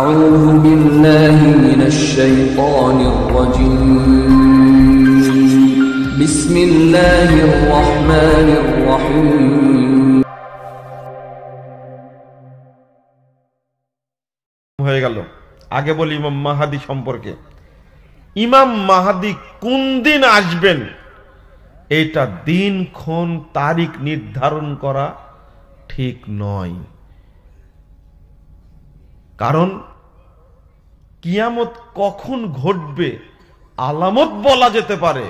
أعوذ بالله من الشيطان الرجيم بسم الله الرحمن الرحيم হয়ে গেল আগে বলি ইমাম মাহাদি সম্পর্কে ইমাম মাহাদি কোন দিন আসবেন এটা দিনক্ষণ তারিখ নির্ধারণ করা ঠিক নয় কারণ কিয়ামত কখন ঘটবে আলামত বলা যেতে পারে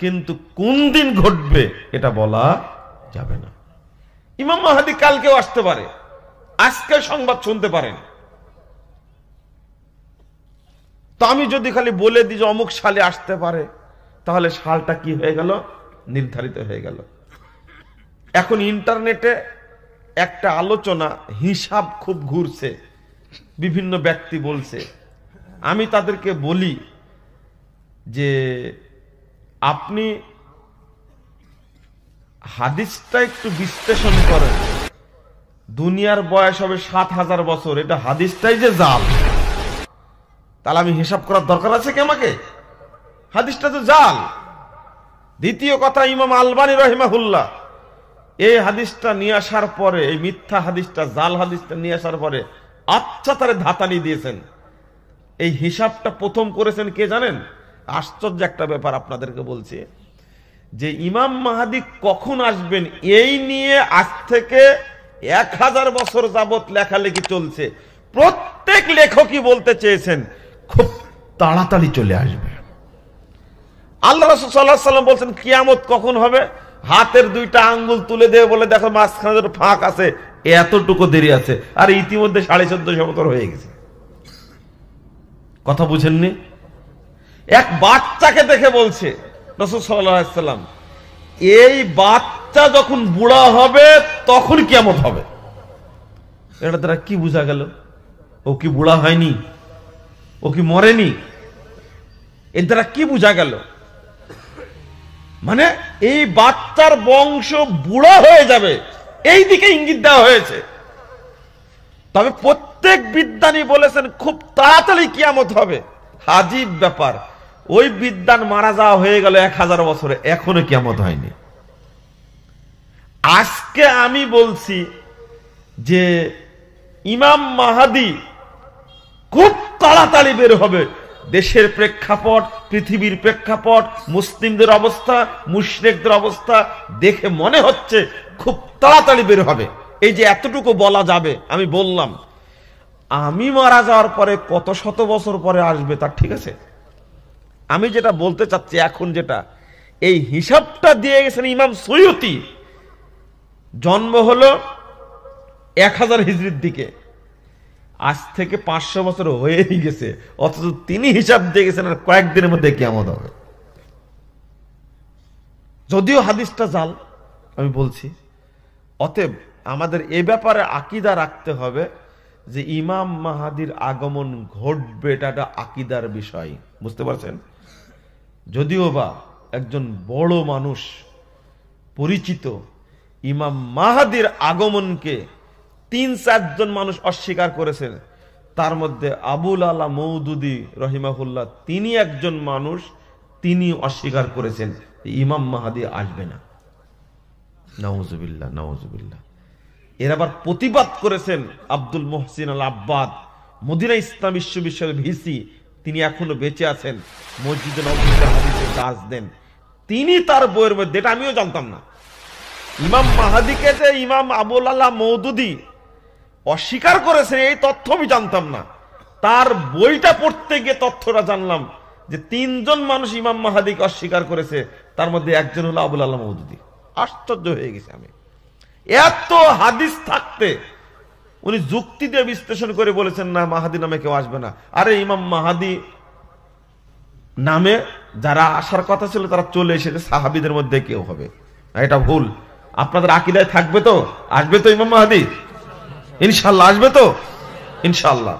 কিন্তু কোন দিন ঘটবে এটা বলা যাবে না ইমাম মাহাদি কালকেও আসতে পারে আজকে সংবাদ শুনতে পারেন তো আমি যদি খালি বলে দিই যে অমুক সালে আসতে পারে তাহলে সালটা কি হয়ে গেল নির্ধারিত হয়ে গেল এখন ইন্টারনেটে একটা আলোচনা হিসাব খুব ঘুরছে বিভিন্ন ব্যক্তি বলছে আমি তাদেরকে বলি যে আপনি হাদিসটা একটু বিশ্লেষণ করেন দুনিয়ার বয়স হবে সাত হাজার বছর এটা হাদিসটাই যে জাল তাহলে আমি হিসাব করার দরকার আছে কি আমাকে হাদিসটা তো জাল দ্বিতীয় কথা ইমাম আলবানি রহিমাহুল্লাহ এই হাদিসটা নিয়ে আসার পরে এই মিথ্যা হাদিসটা জাল হাদিসটা নিয়ে আসার পরে আচ্ছা তারে ধাতানি দিয়েছেন এই হিসাবটা প্রথম করেছেন কে জানেন আশ্চর্য একটা ব্যাপার আপনাদেরকে বলছে যে ইমাম মাহাদি কখন আসবেন এই নিয়ে আজ থেকে এক হাজার বছর যাবৎ লেখালেখি চলছে প্রত্যেক লেখকই বলতে চেয়েছেন খুব তাড়াতাড়ি চলে আসবে আল্লাহ রসুল সাল্লাম বলছেন কিয়ামত কখন হবে হাতের দুইটা আঙ্গুল তুলে দেবে বলে দেখো মাঝখানে ফাঁক আছে এতটুকু দেরি আছে আর ইতিমধ্যে সাড়ে চোদ্দশো বছর হয়ে গেছে কথা বুঝেননি এক বাচ্চাকে দেখে বলছে এই বাচ্চা যখন বুড়া হবে তখন কেমন হবে এটা তারা কি বোঝা গেল ও কি বুড়া হয়নি ও কি মরেনি এর দ্বারা কি বোঝা গেল মানে এই বাচ্চার বংশ বুড়া হয়ে যাবে এই দিকে ইঙ্গিত দেওয়া হয়েছে তবে প্রত্যেক বিদ্যানী বলেছেন খুব তাড়াতাড়ি কিয়ামত হবে হাজিব ব্যাপার ওই বিদ্যান মারা যাওয়া হয়ে গেল এক হাজার বছরে এখনো কিয়ামত হয়নি আজকে আমি বলছি যে ইমাম মাহাদি খুব তাড়াতাড়ি বের হবে দেশের প্রেক্ষাপট পৃথিবীর প্রেক্ষাপট মুসলিমদের অবস্থা মুশরেকদের অবস্থা দেখে মনে হচ্ছে খুব তাড়াতাড়ি বের হবে এই যে এতটুকু বলা যাবে আমি বললাম আমি মারা যাওয়ার পরে কত শত বছর পরে আসবে তার ঠিক আছে আমি যেটা বলতে চাচ্ছি এখন যেটা এই হিসাবটা দিয়ে গেছেন ইমাম সৈয়তি জন্ম হল এক হাজার হিজড়ির দিকে আজ থেকে পাঁচশো বছর হয়েই গেছে অথচ তিনি হিসাব দিয়ে গেছেন আর কয়েকদিনের মধ্যে কেমন হবে যদিও হাদিসটা জাল আমি বলছি অতএব আমাদের এ ব্যাপারে আকিদা রাখতে হবে যে ইমাম মাহাদির আগমন ঘটবে এটা একটা আকিদার বিষয় বুঝতে পারছেন যদিও বা একজন বড় মানুষ পরিচিত ইমাম মাহাদির আগমনকে তিন চারজন মানুষ অস্বীকার করেছেন তার মধ্যে আবুল আলা মৌদুদি রহিমাহুল্লাহ তিনি একজন মানুষ তিনি অস্বীকার করেছেন ইমাম মাহাদি আসবে না নওয়াজুবিল্লা নওয়াজুবিল্লা এর আবার প্রতিবাদ করেছেন Abdul Mohsin Al Abbad Medina ইসলাম বিশ্ববিদ্যালয়ের ভিসি তিনি এখনো বেঁচে আছেন মসজিদে নবমীতে দাস দেন তিনি তার বইয়ের মধ্যে এটা আমিও জানতাম না ইমাম মাহাদিকে যে ইমাম আবুল আল্লাহ মৌদুদি অস্বীকার করেছেন এই তথ্য আমি জানতাম না তার বইটা পড়তে গিয়ে তথ্যটা জানলাম যে তিনজন মানুষ ইমাম মাহাদিকে অস্বীকার করেছে তার মধ্যে একজন হলো আবুল আল্লাহ মৌদুদি আশ্চর্য হয়ে গেছি আমি এত হাদিস থাকতে উনি যুক্তি দিয়ে বিশ্লেষণ করে বলেছেন না মাহাদি নামে কেউ আসবে না আরে ইমাম মাহাদি নামে যারা আসার কথা ছিল তারা চলে এসেছে সাহাবিদের মধ্যে কেউ হবে এটা ভুল আপনাদের আকিদায় থাকবে তো আসবে তো ইমাম মাহাদি ইনশাল্লাহ আসবে তো ইনশাল্লাহ